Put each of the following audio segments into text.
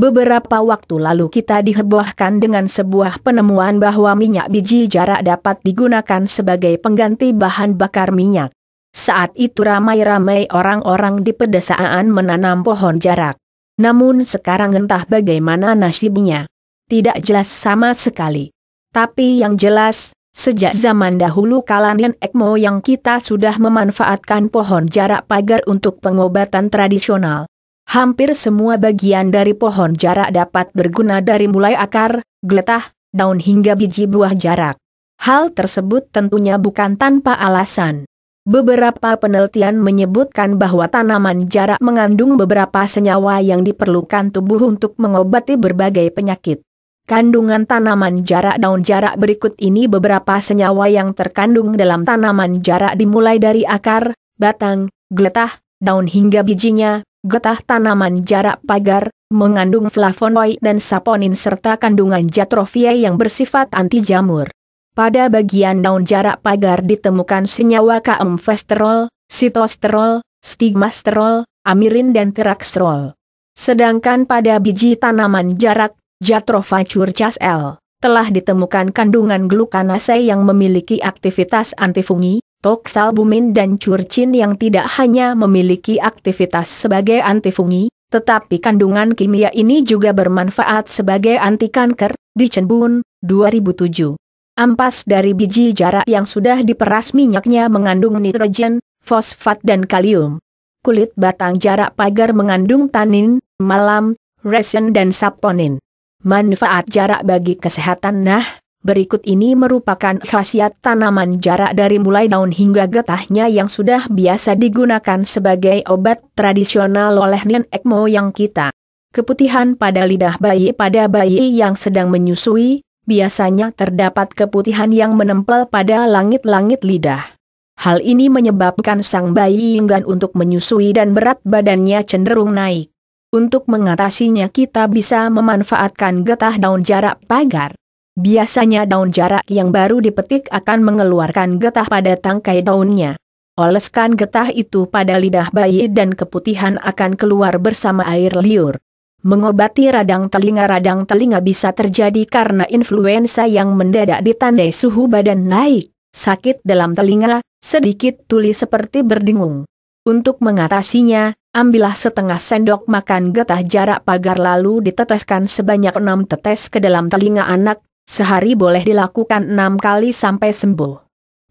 Beberapa waktu lalu kita dihebohkan dengan sebuah penemuan bahwa minyak biji jarak dapat digunakan sebagai pengganti bahan bakar minyak. Saat itu ramai-ramai orang-orang di pedesaan menanam pohon jarak. Namun sekarang entah bagaimana nasibnya. Tidak jelas sama sekali. Tapi yang jelas, sejak zaman dahulu kalangan Ekmo yang kita sudah memanfaatkan pohon jarak pagar untuk pengobatan tradisional. Hampir semua bagian dari pohon jarak dapat berguna dari mulai akar, geletah, daun hingga biji buah jarak. Hal tersebut tentunya bukan tanpa alasan. Beberapa penelitian menyebutkan bahwa tanaman jarak mengandung beberapa senyawa yang diperlukan tubuh untuk mengobati berbagai penyakit. Kandungan tanaman jarak daun jarak berikut ini beberapa senyawa yang terkandung dalam tanaman jarak dimulai dari akar, batang, geletah, daun hingga bijinya, getah tanaman jarak pagar, mengandung flavonoid dan saponin serta kandungan jatrofia yang bersifat anti jamur. Pada bagian daun jarak pagar ditemukan senyawa Vesterol, sitosterol, stigmasterol, amirin dan teraxrol. Sedangkan pada biji tanaman jarak, jatrofa curcas L, telah ditemukan kandungan glukanase yang memiliki aktivitas antifungi, Salbumin dan curcin yang tidak hanya memiliki aktivitas sebagai antifungi, tetapi kandungan kimia ini juga bermanfaat sebagai anti kanker, di Cenbun, 2007. Ampas dari biji jarak yang sudah diperas minyaknya mengandung nitrogen, fosfat dan kalium. Kulit batang jarak pagar mengandung tanin, malam, resin dan saponin. Manfaat jarak bagi kesehatan Nah, Berikut ini merupakan khasiat tanaman jarak dari mulai daun hingga getahnya yang sudah biasa digunakan sebagai obat tradisional oleh nenek moyang kita. Keputihan pada lidah bayi pada bayi yang sedang menyusui, biasanya terdapat keputihan yang menempel pada langit-langit lidah. Hal ini menyebabkan sang bayi enggan untuk menyusui dan berat badannya cenderung naik. Untuk mengatasinya kita bisa memanfaatkan getah daun jarak pagar. Biasanya daun jarak yang baru dipetik akan mengeluarkan getah pada tangkai daunnya. Oleskan getah itu pada lidah bayi dan keputihan akan keluar bersama air liur. Mengobati radang telinga Radang telinga bisa terjadi karena influenza yang mendadak ditandai suhu badan naik, sakit dalam telinga, sedikit tuli seperti berdengung. Untuk mengatasinya, ambillah setengah sendok makan getah jarak pagar lalu diteteskan sebanyak enam tetes ke dalam telinga anak Sehari boleh dilakukan enam kali sampai sembuh.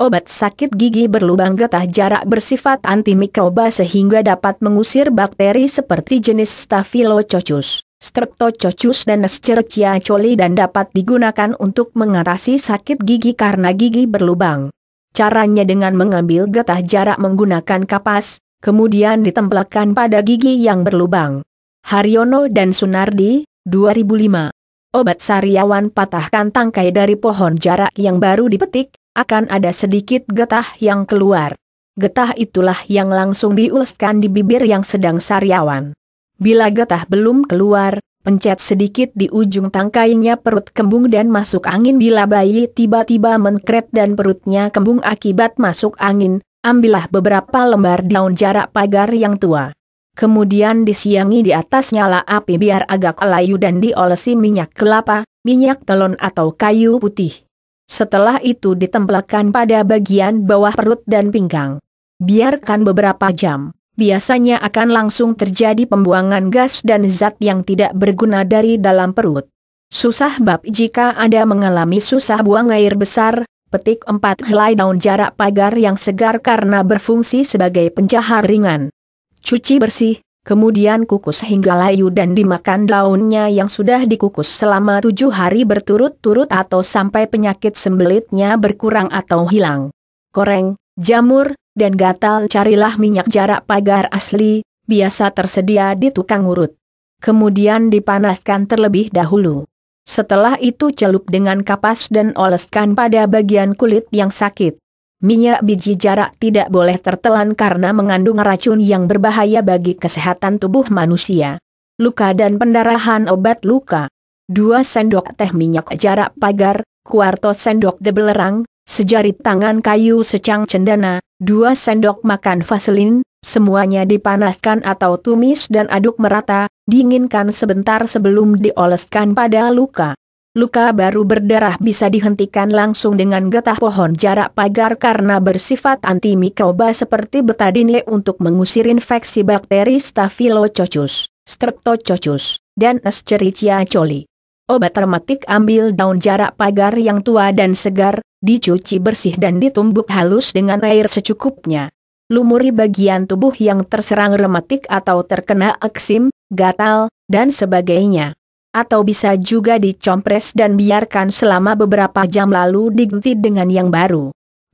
Obat sakit gigi berlubang getah jarak bersifat antimikroba sehingga dapat mengusir bakteri seperti jenis Staphylococcus, Streptococcus dan Escherichia coli dan dapat digunakan untuk mengatasi sakit gigi karena gigi berlubang. Caranya dengan mengambil getah jarak menggunakan kapas, kemudian ditempelkan pada gigi yang berlubang. Haryono dan Sunardi, 2005 Obat sariawan patahkan tangkai dari pohon jarak yang baru dipetik, akan ada sedikit getah yang keluar. Getah itulah yang langsung diuleskan di bibir yang sedang sariawan. Bila getah belum keluar, pencet sedikit di ujung tangkainya perut kembung dan masuk angin bila bayi tiba-tiba menkret dan perutnya kembung akibat masuk angin, ambillah beberapa lembar daun jarak pagar yang tua. Kemudian disiangi di atas nyala api biar agak layu dan diolesi minyak kelapa, minyak telon atau kayu putih. Setelah itu ditempelkan pada bagian bawah perut dan pinggang. Biarkan beberapa jam, biasanya akan langsung terjadi pembuangan gas dan zat yang tidak berguna dari dalam perut. Susah bab jika Anda mengalami susah buang air besar, petik 4 helai daun jarak pagar yang segar karena berfungsi sebagai pencahar ringan. Cuci bersih, kemudian kukus hingga layu dan dimakan daunnya yang sudah dikukus selama tujuh hari berturut-turut atau sampai penyakit sembelitnya berkurang atau hilang. Koreng, jamur, dan gatal carilah minyak jarak pagar asli, biasa tersedia di tukang urut. Kemudian dipanaskan terlebih dahulu. Setelah itu celup dengan kapas dan oleskan pada bagian kulit yang sakit. Minyak biji jarak tidak boleh tertelan karena mengandung racun yang berbahaya bagi kesehatan tubuh manusia. Luka dan pendarahan obat luka. 2 sendok teh minyak jarak pagar, kuarto sendok debelerang, sejari tangan kayu secang cendana, 2 sendok makan vaselin, semuanya dipanaskan atau tumis dan aduk merata, dinginkan sebentar sebelum dioleskan pada luka. Luka baru berdarah bisa dihentikan langsung dengan getah pohon jarak pagar karena bersifat antimikroba seperti betadine untuk mengusir infeksi bakteri Staphylococcus, Streptococcus, dan Escherichia coli. Obat termatik ambil daun jarak pagar yang tua dan segar, dicuci bersih dan ditumbuk halus dengan air secukupnya. Lumuri bagian tubuh yang terserang rematik atau terkena eksim, gatal, dan sebagainya atau bisa juga dicompres dan biarkan selama beberapa jam lalu diganti dengan yang baru.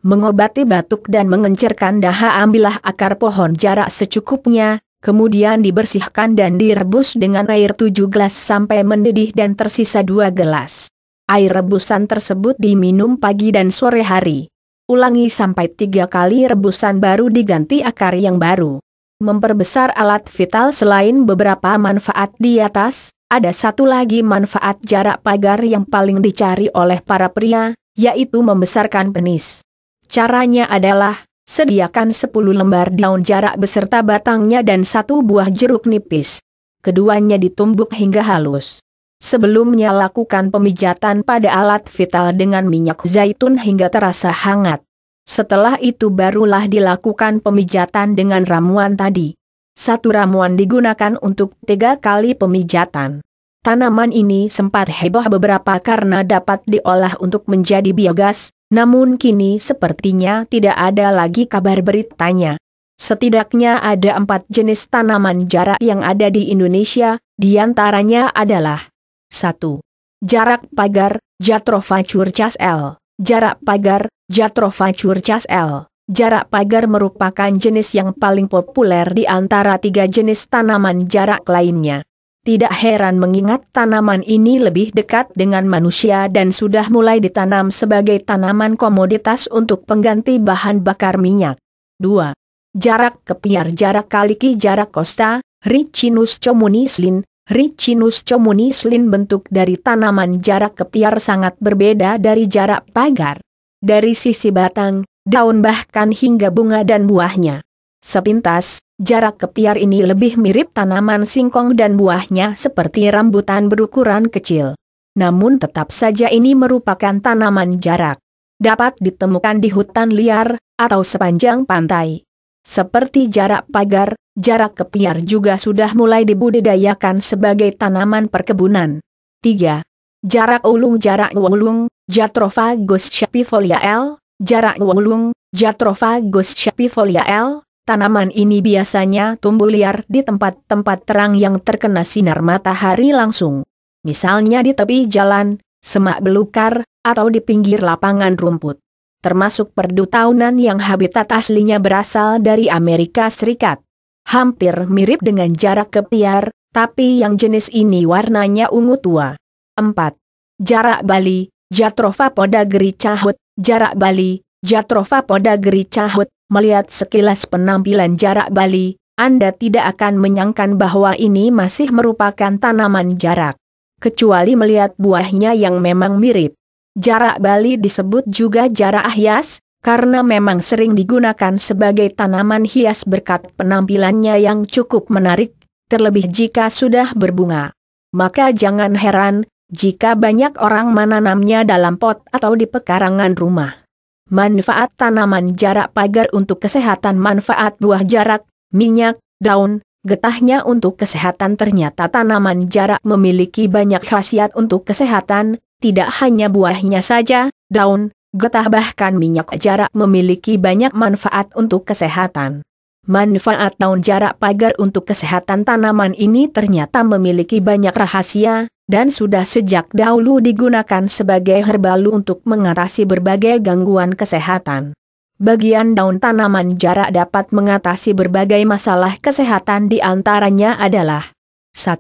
Mengobati batuk dan mengencerkan dahak ambillah akar pohon jarak secukupnya, kemudian dibersihkan dan direbus dengan air 7 gelas sampai mendidih dan tersisa 2 gelas. Air rebusan tersebut diminum pagi dan sore hari. Ulangi sampai 3 kali rebusan baru diganti akar yang baru. Memperbesar alat vital selain beberapa manfaat di atas, ada satu lagi manfaat jarak pagar yang paling dicari oleh para pria, yaitu membesarkan penis. Caranya adalah, sediakan 10 lembar daun jarak beserta batangnya dan satu buah jeruk nipis. Keduanya ditumbuk hingga halus. Sebelumnya lakukan pemijatan pada alat vital dengan minyak zaitun hingga terasa hangat. Setelah itu barulah dilakukan pemijatan dengan ramuan tadi. Satu ramuan digunakan untuk tiga kali pemijatan. Tanaman ini sempat heboh beberapa karena dapat diolah untuk menjadi biogas, namun kini sepertinya tidak ada lagi kabar beritanya. Setidaknya ada empat jenis tanaman jarak yang ada di Indonesia, diantaranya adalah 1. Jarak pagar, Jatropha curcas L. Jarak pagar, Jatropha curcas L. Jarak pagar merupakan jenis yang paling populer di antara tiga jenis tanaman jarak lainnya. Tidak heran mengingat tanaman ini lebih dekat dengan manusia dan sudah mulai ditanam sebagai tanaman komoditas untuk pengganti bahan bakar minyak. 2. Jarak kepiar jarak kaliki jarak kosta, Ricinus communislin, Ricinus communislin bentuk dari tanaman jarak kepiar sangat berbeda dari jarak pagar. Dari sisi batang, daun bahkan hingga bunga dan buahnya. Sepintas, jarak kepiar ini lebih mirip tanaman singkong dan buahnya seperti rambutan berukuran kecil. Namun tetap saja ini merupakan tanaman jarak. Dapat ditemukan di hutan liar, atau sepanjang pantai. Seperti jarak pagar, jarak kepiar juga sudah mulai dibudidayakan sebagai tanaman perkebunan. 3. Jarak ulung Jarak ulung, Jatropha shapifolia L, Jarak Wulung, Jatropha shapifolia L, tanaman ini biasanya tumbuh liar di tempat-tempat terang yang terkena sinar matahari langsung. Misalnya di tepi jalan, semak belukar, atau di pinggir lapangan rumput. Termasuk perdu tahunan yang habitat aslinya berasal dari Amerika Serikat. Hampir mirip dengan jarak kepiar, tapi yang jenis ini warnanya ungu tua. 4. Jarak Bali, Jatropha podagri Cahut. Jarak Bali, Jatrova Poda Geri Cahut, melihat sekilas penampilan jarak Bali, Anda tidak akan menyangkan bahwa ini masih merupakan tanaman jarak. Kecuali melihat buahnya yang memang mirip. Jarak Bali disebut juga jarak hias, karena memang sering digunakan sebagai tanaman hias berkat penampilannya yang cukup menarik, terlebih jika sudah berbunga. Maka jangan heran jika banyak orang menanamnya dalam pot atau di pekarangan rumah. Manfaat tanaman jarak pagar untuk kesehatan Manfaat buah jarak, minyak, daun, getahnya untuk kesehatan Ternyata tanaman jarak memiliki banyak khasiat untuk kesehatan, tidak hanya buahnya saja, daun, getah bahkan minyak jarak memiliki banyak manfaat untuk kesehatan. Manfaat daun jarak pagar untuk kesehatan tanaman ini ternyata memiliki banyak rahasia, dan sudah sejak dahulu digunakan sebagai herbalu untuk mengatasi berbagai gangguan kesehatan. Bagian daun tanaman jarak dapat mengatasi berbagai masalah kesehatan di antaranya adalah 1.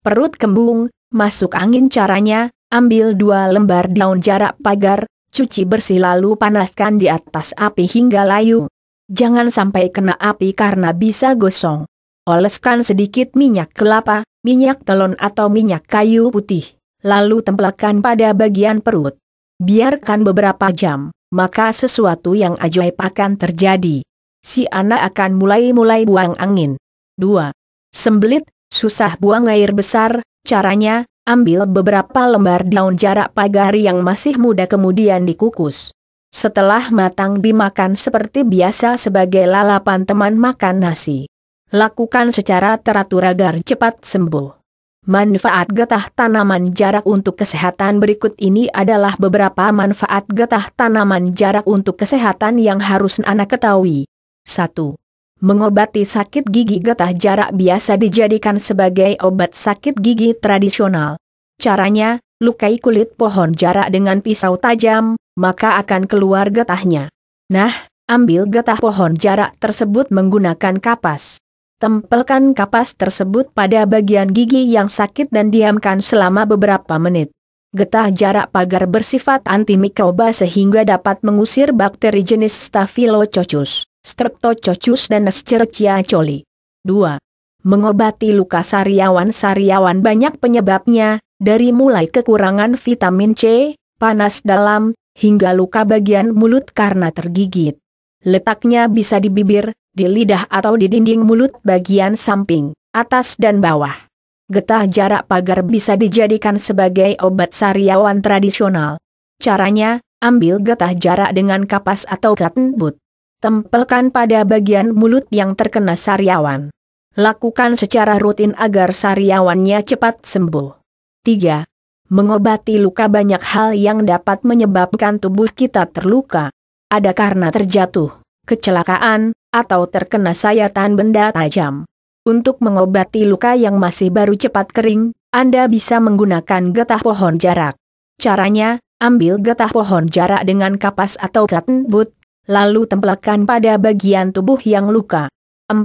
Perut kembung, masuk angin caranya, ambil dua lembar daun jarak pagar, cuci bersih lalu panaskan di atas api hingga layu. Jangan sampai kena api karena bisa gosong. Oleskan sedikit minyak kelapa, minyak telon atau minyak kayu putih, lalu tempelkan pada bagian perut. Biarkan beberapa jam, maka sesuatu yang ajaib akan terjadi. Si anak akan mulai-mulai buang angin. 2. Sembelit, susah buang air besar, caranya, ambil beberapa lembar daun jarak pagari yang masih muda kemudian dikukus. Setelah matang dimakan seperti biasa sebagai lalapan teman makan nasi. Lakukan secara teratur agar cepat sembuh. Manfaat getah tanaman jarak untuk kesehatan berikut ini adalah beberapa manfaat getah tanaman jarak untuk kesehatan yang harus anak ketahui. 1. Mengobati sakit gigi getah jarak biasa dijadikan sebagai obat sakit gigi tradisional. Caranya, lukai kulit pohon jarak dengan pisau tajam, maka akan keluar getahnya. Nah, ambil getah pohon jarak tersebut menggunakan kapas. Tempelkan kapas tersebut pada bagian gigi yang sakit dan diamkan selama beberapa menit. Getah jarak pagar bersifat antimikroba sehingga dapat mengusir bakteri jenis Staphylococcus, Streptococcus dan Escherichia coli. 2. Mengobati luka sariawan-sariawan banyak penyebabnya, dari mulai kekurangan vitamin C, panas dalam, hingga luka bagian mulut karena tergigit. Letaknya bisa di bibir, di lidah atau di dinding mulut bagian samping, atas dan bawah. Getah jarak pagar bisa dijadikan sebagai obat sariawan tradisional. Caranya, ambil getah jarak dengan kapas atau cotton bud. Tempelkan pada bagian mulut yang terkena sariawan. Lakukan secara rutin agar sariawannya cepat sembuh. 3. Mengobati luka banyak hal yang dapat menyebabkan tubuh kita terluka. Ada karena terjatuh kecelakaan, atau terkena sayatan benda tajam. Untuk mengobati luka yang masih baru cepat kering, Anda bisa menggunakan getah pohon jarak. Caranya, ambil getah pohon jarak dengan kapas atau cotton bud, lalu tempelkan pada bagian tubuh yang luka. 4.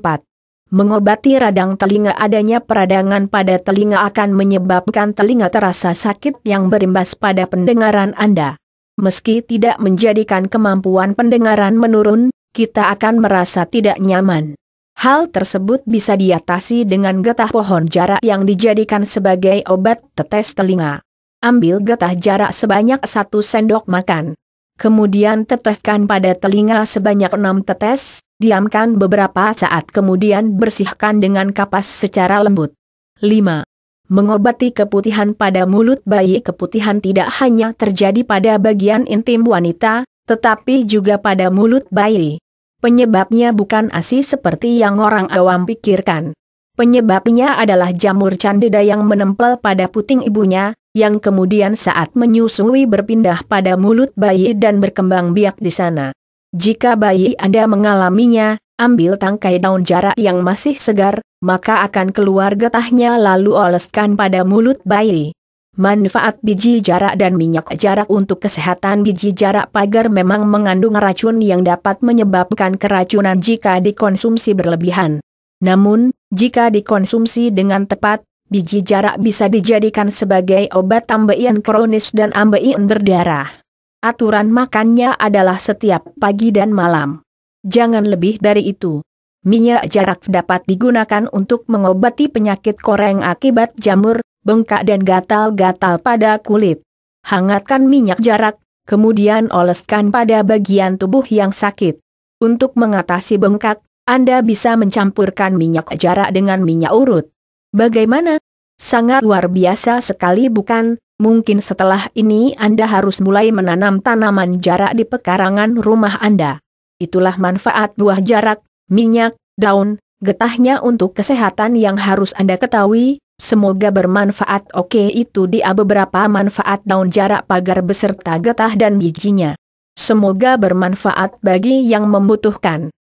Mengobati radang telinga adanya peradangan pada telinga akan menyebabkan telinga terasa sakit yang berimbas pada pendengaran Anda. Meski tidak menjadikan kemampuan pendengaran menurun, kita akan merasa tidak nyaman. Hal tersebut bisa diatasi dengan getah pohon jarak yang dijadikan sebagai obat tetes telinga. Ambil getah jarak sebanyak satu sendok makan. Kemudian teteskan pada telinga sebanyak enam tetes, diamkan beberapa saat kemudian bersihkan dengan kapas secara lembut. 5. Mengobati keputihan pada mulut bayi Keputihan tidak hanya terjadi pada bagian intim wanita, tetapi juga pada mulut bayi. Penyebabnya bukan ASI seperti yang orang awam pikirkan. Penyebabnya adalah jamur candida yang menempel pada puting ibunya, yang kemudian saat menyusui berpindah pada mulut bayi dan berkembang biak di sana. Jika bayi Anda mengalaminya, ambil tangkai daun jarak yang masih segar, maka akan keluar getahnya lalu oleskan pada mulut bayi. Manfaat biji jarak dan minyak jarak untuk kesehatan biji jarak pagar memang mengandung racun yang dapat menyebabkan keracunan jika dikonsumsi berlebihan. Namun, jika dikonsumsi dengan tepat, biji jarak bisa dijadikan sebagai obat ambeien kronis dan ambeien berdarah. Aturan makannya adalah setiap pagi dan malam. Jangan lebih dari itu. Minyak jarak dapat digunakan untuk mengobati penyakit koreng akibat jamur, bengkak dan gatal-gatal pada kulit. Hangatkan minyak jarak, kemudian oleskan pada bagian tubuh yang sakit. Untuk mengatasi bengkak, Anda bisa mencampurkan minyak jarak dengan minyak urut. Bagaimana? Sangat luar biasa sekali bukan? Mungkin setelah ini Anda harus mulai menanam tanaman jarak di pekarangan rumah Anda. Itulah manfaat buah jarak, minyak, daun, getahnya untuk kesehatan yang harus Anda ketahui, Semoga bermanfaat oke itu dia beberapa manfaat daun jarak pagar beserta getah dan bijinya. Semoga bermanfaat bagi yang membutuhkan.